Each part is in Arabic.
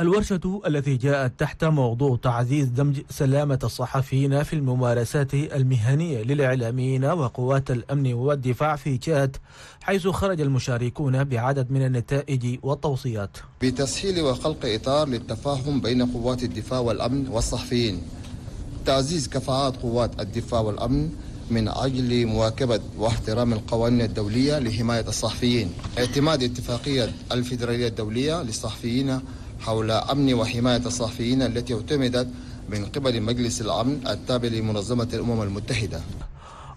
الورشة التي جاءت تحت موضوع تعزيز دمج سلامة الصحفيين في الممارسات المهنية للإعلاميين وقوات الأمن والدفاع في تشاد حيث خرج المشاركون بعدد من النتائج والتوصيات بتسهيل وخلق إطار للتفاهم بين قوات الدفاع والأمن والصحفيين تعزيز كفاءات قوات الدفاع والأمن من أجل مواكبة واحترام القوانين الدولية لحماية الصحفيين اعتماد اتفاقية الفيدرالية الدولية للصحفيين حول أمن وحماية الصحفيين التي اعتمدت من قبل مجلس الأمن التابع لمنظمة الأمم المتحدة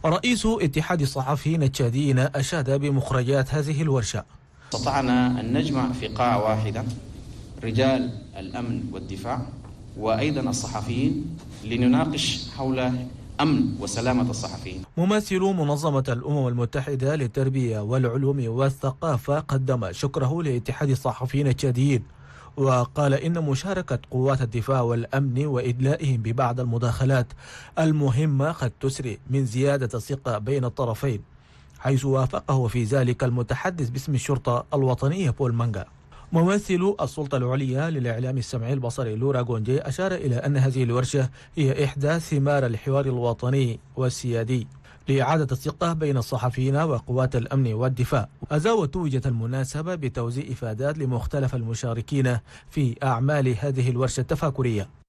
رئيس اتحاد الصحفيين التشاديين أشاد بمخرجات هذه الورشة استطعنا أن نجمع في قاعة واحدة رجال الأمن والدفاع وأيضا الصحفيين لنناقش حول أمن وسلامة الصحفيين ممثل منظمة الأمم المتحدة للتربية والعلوم والثقافة قدم شكره لاتحاد الصحفيين التشاديين وقال إن مشاركة قوات الدفاع والأمن وإدلائهم ببعض المداخلات المهمة قد تسري من زيادة الثقة بين الطرفين حيث وافقه في ذلك المتحدث باسم الشرطة الوطنية بول مانغا ممثل السلطة العليا للإعلام السمعي البصري لورا جونجي أشار إلى أن هذه الورشة هي إحدى ثمار الحوار الوطني والسيادي لإعادة الثقة بين الصحفيين وقوات الأمن والدفاع أذا وتوجت المناسبة بتوزيع إفادات لمختلف المشاركين في أعمال هذه الورشة التفاكرية